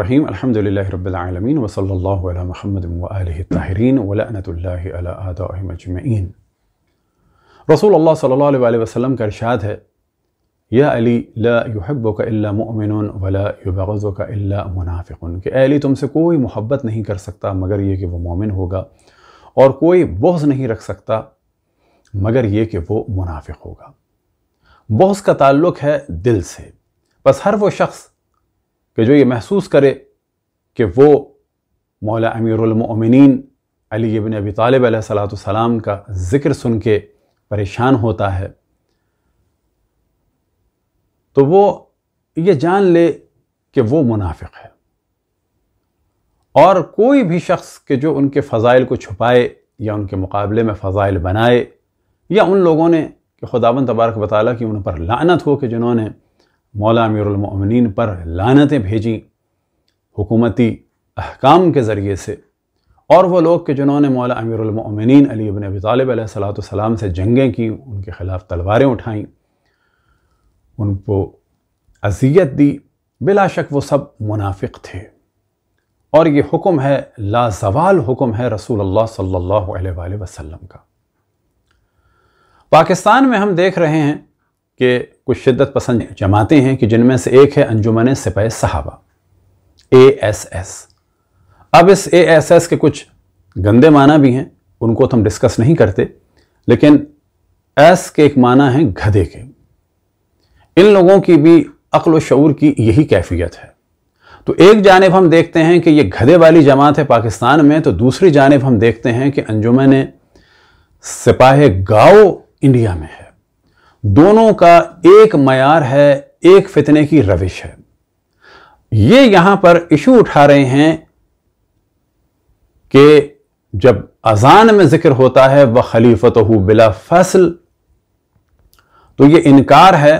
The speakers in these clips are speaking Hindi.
रहीम अलहमदिल्ला रबालमीन वसल्ला महमद ताहरीन वलानतमजमैन रसूल अल्लाह सल्ला वसम का इरशाद है या अली लाहब्बो का अल्ला ममिन वला युबज़ो का अल्ला मुनाफ़िन कि अली तुमसे कोई मोहब्बत नहीं कर सकता मगर ये कि वो मोमिन होगा और कोई बोझ नहीं रख सकता मगर ये कि वो मुनाफिक होगा बोझ का ताल्लुक है दिल से बस हर वो शख्स कि जो ये महसूस करे कि वो मौला अमीरमिन अली इबन अबी तालब सलाम का ज़िक्र सुन के परेशान होता है तो वो ये जान ले कि वो मुनाफिक है और कोई भी शख्स के जो उनके फ़ज़ाइल को छुपाए या उनके मुकाबले में फ़ज़ाइल बनाए या उन लोगों ने कि खुदावन तबारक बताला कि उन पर लानत हो कि जिन्होंने मौला अमीरमिन पर लानतें भेजी हुकूमती अहकाम के ज़रिए से और वो लोग के जिन्होंने मौला अमीरमिन अली इबन अबी तालब सलाम से जंगें की उनके ख़िलाफ़ तलवारें उठाईं उनको अजियत दी बिलाशक वो सब मुनाफिक थे और ये हुक्म है लाजवाल हुक्म है रसूल अल्लाह सल्लल्लाहु अलैहि वसल्लम का पाकिस्तान में हम देख रहे हैं के कुछ शिद्दत पसंद जमाते हैं कि जिनमें से एक है अंजुमन सिपाही सहाबा ए एस एस अब इस ए एस एस के कुछ गंदे माना भी हैं उनको तो हम डिस्कस नहीं करते लेकिन एस के एक माना है गधे के इन लोगों की भी अक्ल शूर की यही कैफियत है तो एक जानब हम देखते हैं कि ये गधे वाली जमात है पाकिस्तान में तो दूसरी जानब हम देखते हैं कि अंजुमन सिपाह गाओ इंडिया में है दोनों का एक मैार है एक फितने की रविश है ये यहां पर इशू उठा रहे हैं कि जब अजान में जिक्र होता है वह खलीफत हो बिला फसल तो ये इनकार है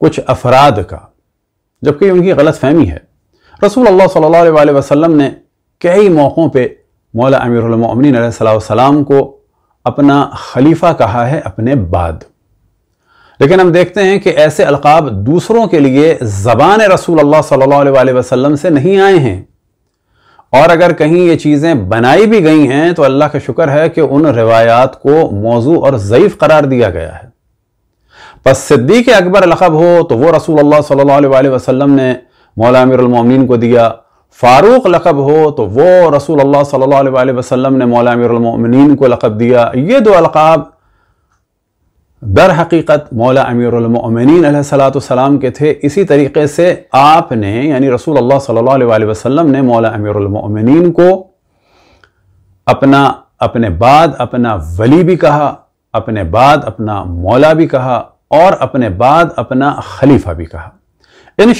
कुछ अफराद का जबकि उनकी गलत फहमी है रसूल अल्लाह वसल्लम ने कई मौक़ों पे मौला अमीरमिन सलाम को अपना खलीफा कहा है अपने बाद लेकिन हम देखते हैं कि ऐसे अलकाब दूसरों के लिए ज़बान रसूल अल्लाह सल्लल्लाहु वसल्लम से नहीं आए हैं और अगर कहीं ये चीज़ें बनाई भी गई हैं तो अल्लाह का शुक्र है कि उन रिवायात को मौजू और ज़यीफ़ करार दिया गया है बस सिद्दीक अकबर लखब हो तो वो रसूल अल्लाह सल्लल्लाहु वसल्लम ने मौला को दिया फारूक लकब हो तो वो रसूल अल्लाह सल्लल्लाहु अलैहि वसल्लम ने मौला को लकब तो दिया ये दो अलकाब दर हकीकत मौला अमीरमिन सलाम के थे इसी तरीके से आपने यानी रसूल अल्लाह सल्लल्लाहु अलैहि वसल्लम ने मौला अमीरमिन को अपना अपने बाद अपना वली भी कहा अपने बाद अपना मौला भी कहा और अपने बाद अपना खलीफा भी कहा इन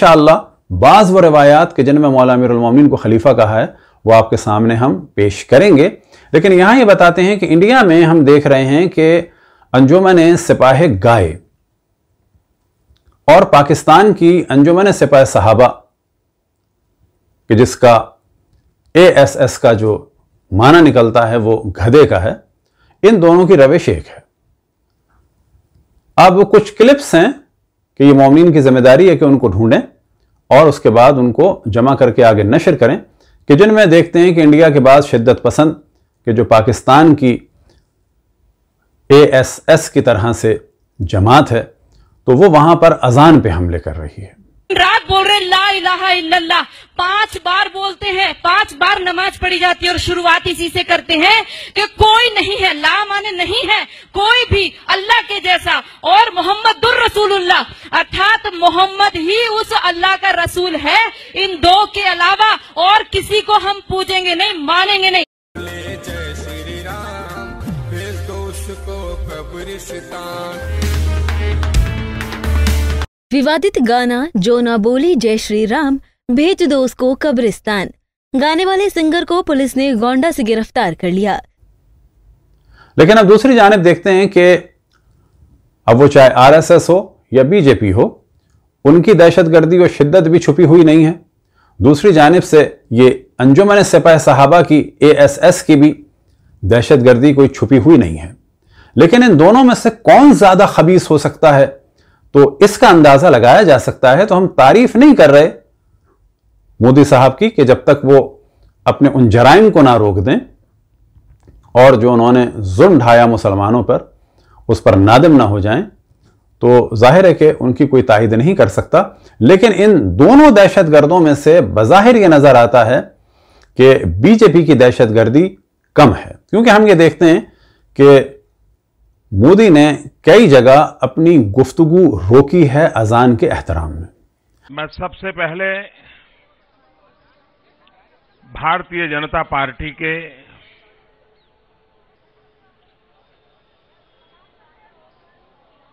बाज़ व रवायात के जिनमें मौला अमीरमिन को खलीफा कहा है वो आपके सामने हम पेश करेंगे लेकिन यहाँ ये बताते हैं कि इंडिया में हम देख रहे हैं कि अंजुमन सिपाह गाय और पाकिस्तान की अंजुमन सिपाह सहाबा कि जिसका ए एस एस का जो माना निकलता है वो गधे का है इन दोनों की रविश एक है अब कुछ क्लिप्स हैं कि ये मोमिन की जिम्मेदारी है कि उनको ढूंढें और उसके बाद उनको जमा करके आगे नशर करें कि जिनमें देखते हैं कि इंडिया के बाद शिद्दत पसंद कि जो पाकिस्तान की एएसएस की तरह से जमात है तो वो वहां पर अजान पे हमले कर रही है रात बोल रहे ला इलाहा इल्लल्लाह पांच बार बोलते हैं पांच बार नमाज पढ़ी जाती है और शुरुआत इसी से करते हैं कि कोई नहीं है ला माने नहीं है कोई भी अल्लाह के जैसा और मोहम्मद रसूलुल्लाह अर्थात मोहम्मद ही उस अल्लाह का रसूल है इन दो के अलावा और किसी को हम पूजेंगे नहीं मानेंगे नहीं विवादित गाना जो ना बोली जय श्री राम भेज दो उसको कब्रिस्तान गाने वाले सिंगर को पुलिस ने गोंडा से गिरफ्तार कर लिया लेकिन अब दूसरी जानब देखते हैं कि अब वो चाहे आरएसएस हो या बीजेपी हो उनकी दहशतगर्दी और शिद्दत भी छुपी हुई नहीं है दूसरी जानब से ये अंजुमन सिपाह साहबा की एएसएस की भी दहशतगर्दी कोई छुपी हुई नहीं है लेकिन इन दोनों में से कौन ज्यादा खबीस हो सकता है तो इसका अंदाजा लगाया जा सकता है तो हम तारीफ नहीं कर रहे मोदी साहब की कि जब तक वो अपने उन जराइम को ना रोक दें और जो उन्होंने जुर्म ढाया मुसलमानों पर उस पर नादिम ना हो जाएं तो जाहिर है कि उनकी कोई ताहिद नहीं कर सकता लेकिन इन दोनों दहशत गर्दों में से बाहिर यह नज़र आता है कि बीजेपी की दहशत गर्दी कम है क्योंकि हम ये देखते हैं कि मोदी ने कई जगह अपनी गुफ्तगु रोकी है अजान के एहतराम में मैं सबसे पहले भारतीय जनता पार्टी के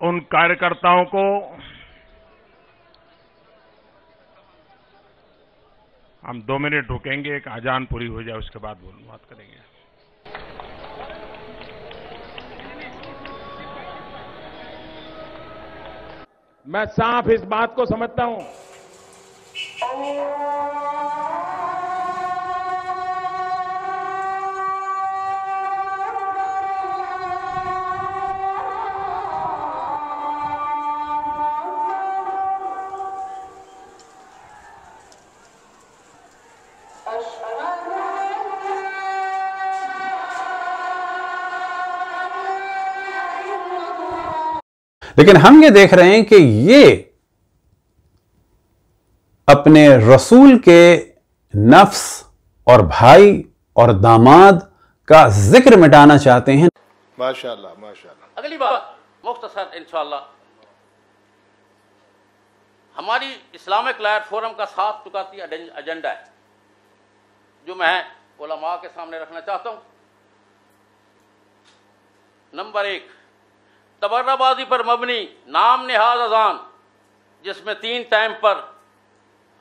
उन कार्यकर्ताओं को हम दो मिनट रुकेंगे एक अजान पूरी हो जाए उसके बाद बात करेंगे मैं साफ इस बात को समझता हूं लेकिन हम ये देख रहे हैं कि ये अपने रसूल के नफ्स और भाई और दामाद का जिक्र मिटाना चाहते हैं माशाल्लाह माशाल्लाह अगली बात मुख्तसर इंशाल्लाह हमारी इस्लामिक लायर फोरम का साफ चुकाती एजेंडा है जो मैं ओला के सामने रखना चाहता हूं नंबर एक तबर्राबाजी पर मबनी नाम नहाज अजान जिसमें तीन टाइम पर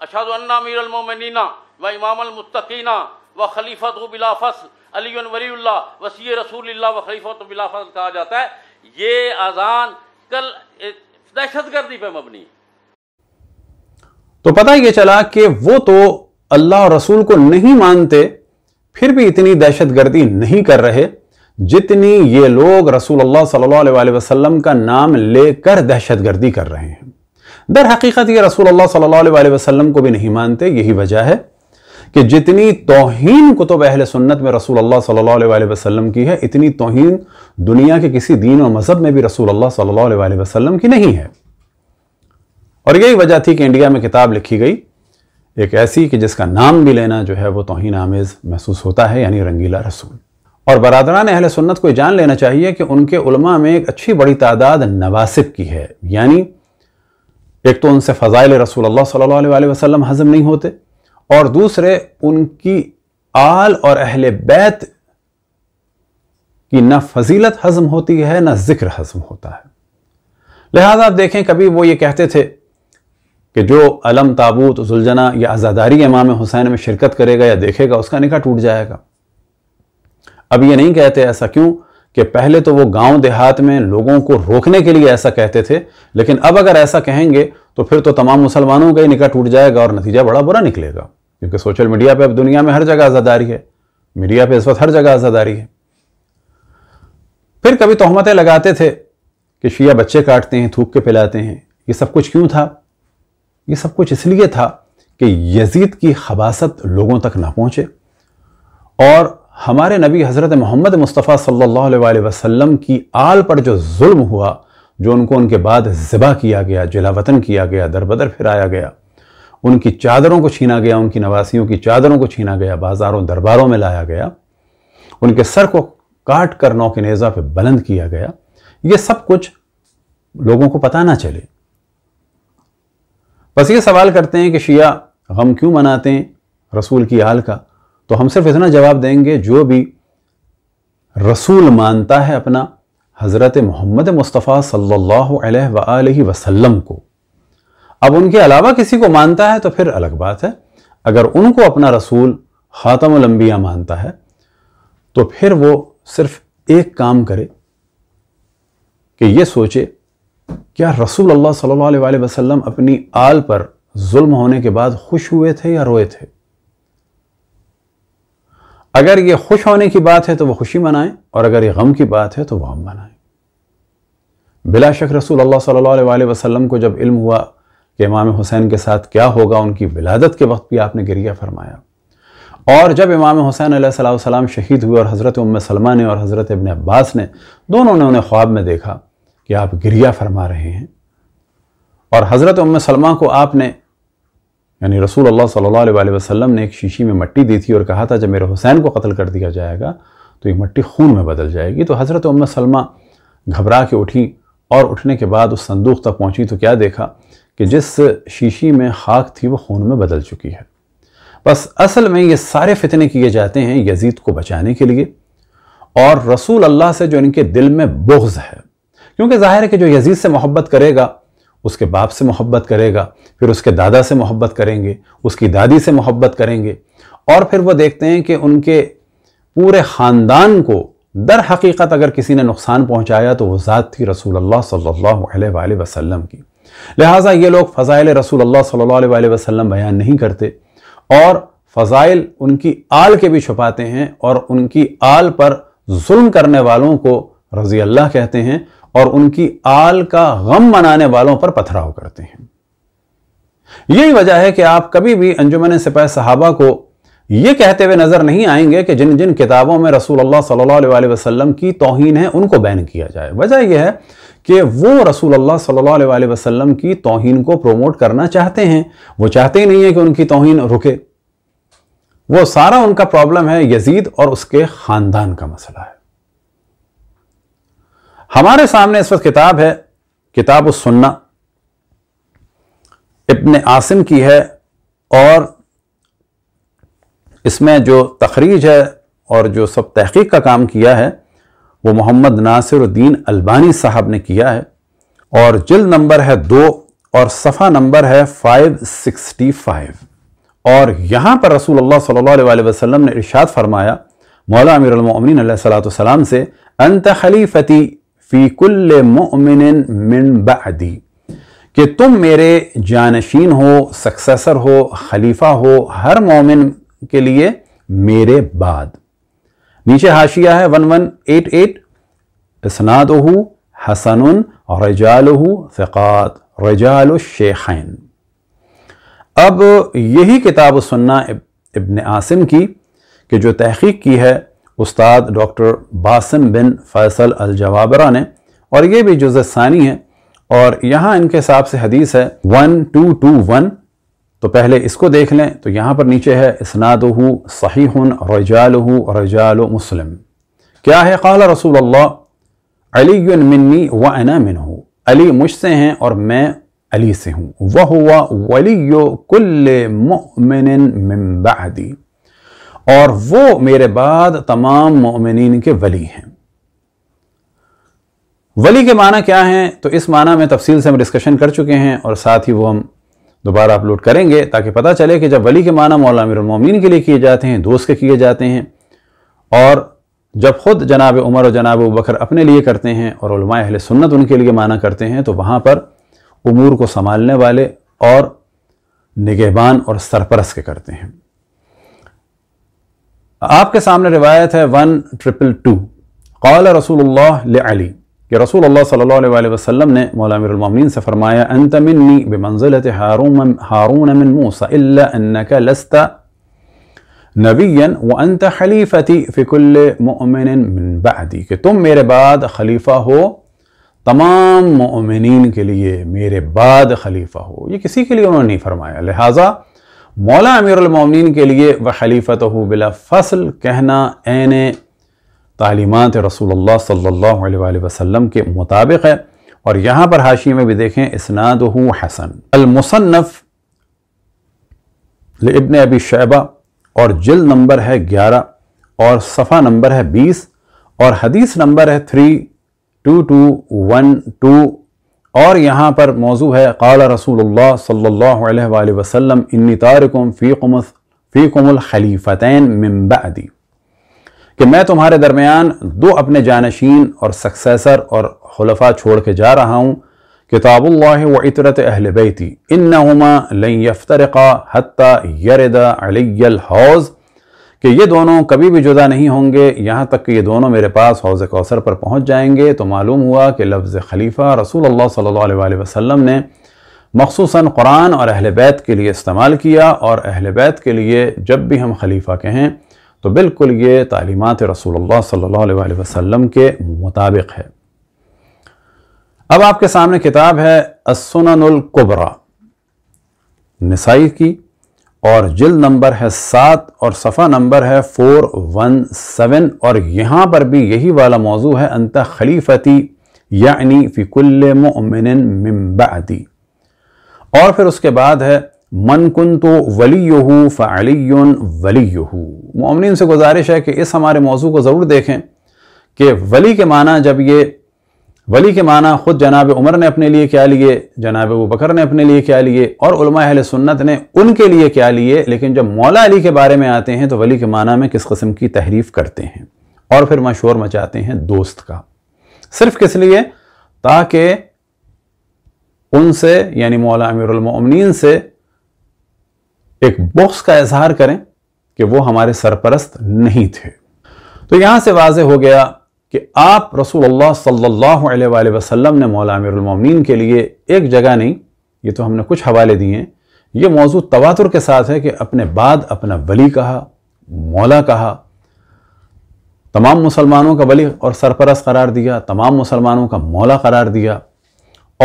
अशद अन्ना मीरमिना व इमामतकीना व खलीफत बिलाफस अली वलील्ला वसी रसूल व खलीफत बिलाफस कहा जाता है ये अजान कल दहशतगर्दी पर मबनी तो पता ये चला कि वो तो अल्लाह और रसूल को नहीं मानते फिर भी इतनी दहशतगर्दी नहीं कर रहे जितनी ये लोग रसूल अल्लाह वसल्लम का नाम लेकर दहशतगर्दी कर रहे हैं दर हकीकत ये रसूल अल्लाह सल्लल्लाहु अलैहि वसल्लम को भी नहीं मानते यही वजह है कि जितनी तोहन कुतुब अहल सुन्नत में रसूल अल्लाह सल्लल्लाहु अलैहि वसल्लम की है इतनी तोहन दुनिया के किसी दीन और मज़हब में भी रसूल अल्लाह सल्लल्लाहु अलैहि वसल्लम की नहीं है और यही वजह थी कि इंडिया में किताब लिखी गई एक ऐसी कि जिसका नाम भी लेना जो है वो तोहन आमेज़ महसूस होता है यानी रंगीला रसूल और बरदरान अहल सुन्नत को जान लेना चाहिए कि उनके उलमा में एक अच्छी बड़ी तादाद नवासिब की है यानी एक तो उनसे फ़ज़ाइल रसूल सल्ला वसम हज़म नहीं होते और दूसरे उनकी आल और अहल बैत की न फजीलत हज़म होती है न ज़िक्र हज़म होता है लिहाजा आप देखें कभी वो ये कहते थे कि जो अलम ताबूत जुलझना या आज़ादारी इमाम हुसैन में शिरकत करेगा या देखेगा उसका निका टूट जाएगा अब ये नहीं कहते ऐसा क्यों कि पहले तो वो गांव देहात में लोगों को रोकने के लिए ऐसा कहते थे लेकिन अब अगर ऐसा कहेंगे तो फिर तो तमाम मुसलमानों का ही निकाह टूट जाएगा और नतीजा बड़ा बुरा निकलेगा क्योंकि सोशल मीडिया पर अब दुनिया में हर जगह आज़ादारी है मीडिया पर इस वक्त हर जगह आज़ादारी है फिर कभी तोहमतें लगाते थे कि शिया बच्चे काटते हैं थूक के पिलाते हैं ये सब कुछ क्यों था ये सब कुछ इसलिए था कि यजीद की हबासत लोगों तक ना पहुंचे और हमारे नबी हज़रत मोहम्मद मुस्तफ़ा सल्लल्लाहु अलैहि वसल्लम की आल पर जो जुल्म हुआ जो उनको उनके बाद ज़िबा किया गया जलावतन किया गया दरबदर फिराया गया उनकी चादरों को छीना गया उनकी नवासियों की चादरों को छीना गया बाज़ारों दरबारों में लाया गया उनके सर को काट कर नौ के नेज़ा पर बुलंद किया गया ये सब कुछ लोगों को पता ना चले बस ये सवाल करते हैं कि शिया गम क्यों मनाते हैं रसूल की आल का तो हम सिर्फ इतना जवाब देंगे जो भी रसूल मानता है अपना हज़रत मोहम्मद मुस्तफ़ा सल्लल्लाहु अलैहि वसल्लम को अब उनके अलावा किसी को मानता है तो फिर अलग बात है अगर उनको अपना रसूल ख़ातमलम्बिया मानता है तो फिर वो सिर्फ एक काम करे कि ये सोचे क्या रसूल अल्लाह सल्लल्लाहु अलैहि वसल्लम अपनी आल पर जुल्म होने के बाद खुश हुए थे या रोए थे अगर ये खुश होने की बात है तो वो खुशी मनाएं और अगर ये गम की बात है तो वह गम मनाएं बिला शक रसूल अल्लाह सल्लल्लाहु वसल्लम को जब इल्म हुआ कि इमाम हुसैन के साथ क्या होगा उनकी विलादत के वक्त भी आपने गिरिया फरमाया और जब इमाम हुसैन सलाम शहीद हुए और हज़रत उम सलमा ने और हज़रत इबन अब्बास ने दोनों ने उन्हें ख्वाब में देखा कि आप गिरिया फरमा रहे हैं और हज़रत उम सलमा को आपने यानी रसूल अल्लाह सल्लल्लाहु अलैहि वसल्लम ने एक शीशी में मट्टी दी थी और कहा था जब मेरे हुसैन को कत्ल कर दिया जाएगा तो ये मट्टी खून में बदल जाएगी तो हज़रत उम सलमा घबरा के उठी और उठने के बाद उस संदूक तक पहुँची तो क्या देखा कि जिस शीशी में खाक थी वो खून में बदल चुकी है बस असल में ये सारे फितने किए जाते हैं यजीद को बचाने के लिए और रसूल अल्लाह से जो इनके दिल में बुग्ज़ है क्योंकि ज़ाहिर है कि जो यजीद से मोहब्बत करेगा उसके बाप से मोहब्बत करेगा फिर उसके दादा से मोहब्बत करेंगे उसकी दादी से मोहब्बत करेंगे और फिर वो देखते हैं कि उनके पूरे ख़ानदान को दर हकीकत अगर किसी ने नुकसान पहुंचाया तो वो ज़ात थी रसूल अल्लाह सल्लल्लाहु अलैहि वसल्लम की लिहाजा ये लोग फ़ज़ाइल रसूल अल्लाह सल्लल्लाहु अलैहि वसल्लम बयान नहीं करते और फ़ज़ाइल उनकी आल के भी छुपाते हैं और उनकी आल पर जुल्म करने वालों को रज़ी अल्लाह कहते हैं और उनकी आल का गम मनाने वालों पर पथराव करते हैं यही वजह है कि आप कभी भी अंजुमन सिपाही सहाबा को यह कहते हुए नजर नहीं आएंगे कि जिन जिन किताबों में रसूल अल्लाह सल्लल्लाहु अलैहि वसल्लम की तोहन है उनको बैन किया जाए वजह यह है कि वो रसूल अल्लाह सल्लल्लाहु अलैहि वसल्लम की तोहन को प्रोमोट करना चाहते हैं वो चाहते ही नहीं है कि उनकी तोहन रुके वो सारा उनका प्रॉब्लम है यजीद और उसके ख़ानदान का मसला है हमारे सामने इस वक्त किताब है किताब सुनना इब्न आसिम की है और इसमें जो तखरीज है और जो सब तहकीक का काम किया है वो मोहम्मद नासिरुद्दीन अलबानी साहब ने किया है और जिल नंबर है दो और सफ़ा नंबर है 565 और यहाँ पर अल्लाह सल्लल्लाहु अलैहि वसल्लम ने इरशाद फरमाया मौला अमीर सलाम से अंत खलीफती फ़ीकुल्ल मोमिन मिन बदी कि तुम मेरे जानशीन हो सक्सेसर हो खलीफा हो हर मोमिन के लिए मेरे बाद नीचे हाशिया है वन वन एट एट इसनाद हसन रजालहू फ़िकात रजाल शेखैन अब यही किताब सुनना इब्न आसिम की कि जो तहकीक की है उस्ताद डॉक्टर बासन बिन फैसल अल जवाबरा ने और ये भी जुज़ सानी है और यहाँ इनके हिसाब से हदीस है वन टू टू वन तो पहले इसको देख लें तो यहाँ पर नीचे है इसनाद सही रजाल रजाल मुस्लिम क्या है खाल रसूल अली मिन्नी व अना मिन हूँ अली मुझसे हैं और मैं अली से हूँ वह हुआ वली कुल्ले मिन मिम्बादी और वो मेरे बाद तमाम मोमिन के वली हैं वली के माना क्या हैं तो इस माना में तफसील से हम डिस्कशन कर चुके हैं और साथ ही वो हम दोबारा अपलोड करेंगे ताकि पता चले कि जब वली के माना मौलाम अमीरमिन के लिए किए जाते हैं दोस्त के किए जाते हैं और जब खुद जनाब उमर और जनाब बकर अपने लिए करते हैं और अहल सुन्नत उनके लिए माना करते हैं तो वहाँ पर उमूर को संभालने वाले और निगहबान और सरपरस के करते हैं آپ کے سامنے روایت ہے ون ٹرپل ٹو قال رسول اللہ لعلی کہ رسول اللہ صلی اللہ علیہ وسلم نے مولا امیر المومنین سے فرمایا انت منی بمنزلت حارون من موسى الا انك لست نبیا وانت حلیفتی فی کل مؤمن من بعدی کہ تم میرے بعد خلیفہ ہو تمام مؤمنین کے لیے میرے بعد خلیفہ ہو یہ کسی کے لیے انہوں نے نہیں فرمایا لہذا मौला अमीरमिन के लिए व खलीफत बिला फसल कहना एन तालीमत रसूल सल्ला वसम के मुताबिक है और यहाँ पर हाशी में भी देखें इसनाद हसन अलमुसनफ़ इबन अबी शैबा और जल नंबर है ग्यारह और सफ़ा नंबर है बीस और हदीस नंबर है three two two one two और यहाँ पर मौजू है काल रसूल सल्ला वसम इन्नी तारकुम फ़ीकुम फ़ीकुमल खलीफ़तैन मम्बादी कि मैं तुम्हारे दरमियान दो अपने जानशीन और सक्सेसर और खलफा छोड़ के जा रहा हूँ किताबुल्ल व इतरत अहल बैती इन नुमा लफ्तरक़ा हत्या यरदा अलियल हौज़ कि ये दोनों कभी भी जुदा नहीं होंगे यहाँ तक कि ये दोनों मेरे पास हौज़ कौसर पर पहुँच जाएंगे तो मालूम हुआ कि लफ्ज़ खलीफ़ा रसूल अल्लाह सल्लल्लाहु अलैहि वसल्लम ने मखसूस कुरान और अहल बैत के लिए इस्तेमाल किया और अहल बैत के लिए जब भी हम खलीफ़ा कहें तो बिल्कुल ये तालीमत रसूल सल्ला वसम के मुताबिक है अब आपके सामने किताब है असनकुबरा नसाई की और जिल नंबर है सात और सफ़ा नंबर है फोर वन सेवन और यहाँ पर भी यही वाला मौजू है अंत खलीफती यानी फ़िकुल्ल मोमिन मिम्बादी और फिर उसके बाद है मन कुन तो वली यहू फ़ली वली यहू ममिन से गुजारिश है कि इस हमारे मौजू को ज़रूर देखें कि वली के माना जब ये वली के माना ख़ुद जनाब उमर ने अपने लिए क्या लिए जनाब अबू बकर ने अपने लिए क्या लिए और अहल सुन्नत ने उनके लिए क्या लिए लेकिन जब मौला अली के बारे में आते हैं तो वली के माना में किस कस्म की तहरीफ करते हैं और फिर मशहूर मचाते हैं दोस्त का सिर्फ किस लिए ताकि उनसे यानी मौला अमीरमिन से एक बॉक्स का इजहार करें कि वो हमारे सरपरस्त नहीं थे तो यहां से वाज हो गया कि आप रसूल सल्लल्लाहु अलैहि वसल्लम ने मौला अमीरमिन के लिए एक जगह नहीं ये तो हमने कुछ हवाले दिए हैं ये मौजू तवातुर के साथ है कि अपने बाद अपना वली कहा मौला कहा तमाम मुसलमानों का वली और सरपरस करार दिया तमाम मुसलमानों का मौला करार दिया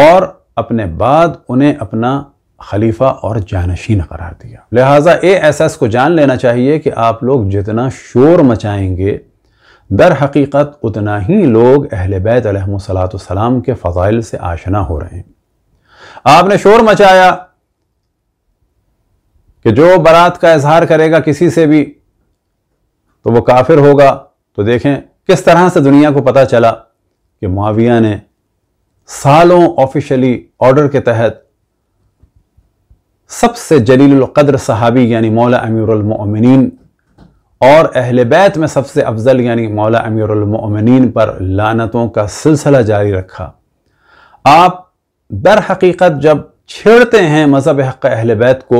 और अपने बाद उन्हें अपना खलीफा और जानशीन करार दिया लिहाजा ए एस एस को जान लेना चाहिए कि आप लोग जितना शोर मचाएंगे दर हकीकत उतना ही लोग अहल बैत सलाम के फ़ज़ाइल से आशना हो रहे हैं आपने शोर मचाया कि जो बारात का इजहार करेगा किसी से भी तो वो काफिर होगा तो देखें किस तरह से दुनिया को पता चला कि माविया ने सालों ऑफिशियली ऑर्डर के तहत सबसे जलीलकद्र सहाबी यानी मौला अमीरमिन और अहल बैत में सबसे अफजल यानी मौला अमीरमिन पर लानतों का सिलसिला जारी रखा आप दर हकीकत जब छेड़ते हैं मज़हब हक़ अहल बैत को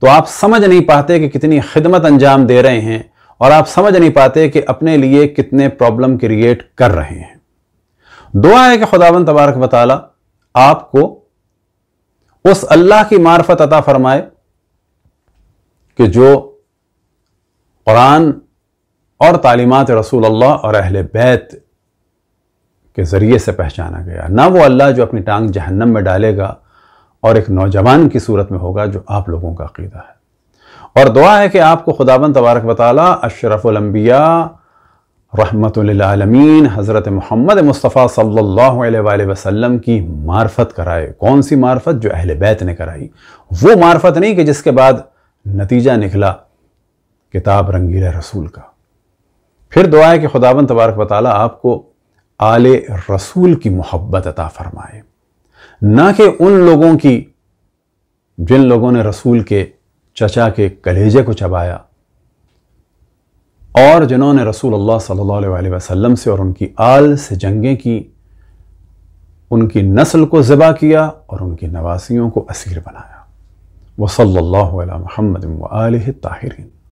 तो आप समझ नहीं पाते कि कितनी खिदमत अंजाम दे रहे हैं और आप समझ नहीं पाते कि अपने लिए कितने प्रॉब्लम क्रिएट कर रहे हैं दुआ है कि खुदावन तबारक बताला आपको उस अल्लाह की मार्फत अता फरमाए कि जो कुरान और तालीमत रसूल अल्लाह और अहल बैत के ज़रिए से पहचाना गया ना वो अल्लाह जो अपनी टांग जहन्नम में डालेगा और एक नौजवान की सूरत में होगा जो आप लोगों का अकीदा है और दुआ है कि आपको खुदाबंद तबारक वाली अशरफलम्बिया रहमतमीन हज़रत महमद मुस्तफ़ा सल्ला वसलम की मार्फत कराए कौन सी मार्फत जो अहल बैत ने कराई वो मार्फत नहीं कि जिसके बाद नतीजा निकला किताब रंगीर रसूल का फिर दुआ है कि खुदाबंद तबारक वाली आपको आल रसूल की मोहब्बत अता फरमाए ना कि उन लोगों की जिन लोगों ने रसूल के चचा के कलेजे को चबाया और जिन्होंने रसूल अल्लाह सल्लल्लाहु अलैहि वसल्लम से और उनकी आल से जंगें की उनकी नस्ल को ज़बा किया और उनकी नवासियों को असीर बनाया सल्ला महमद आल ताहरीन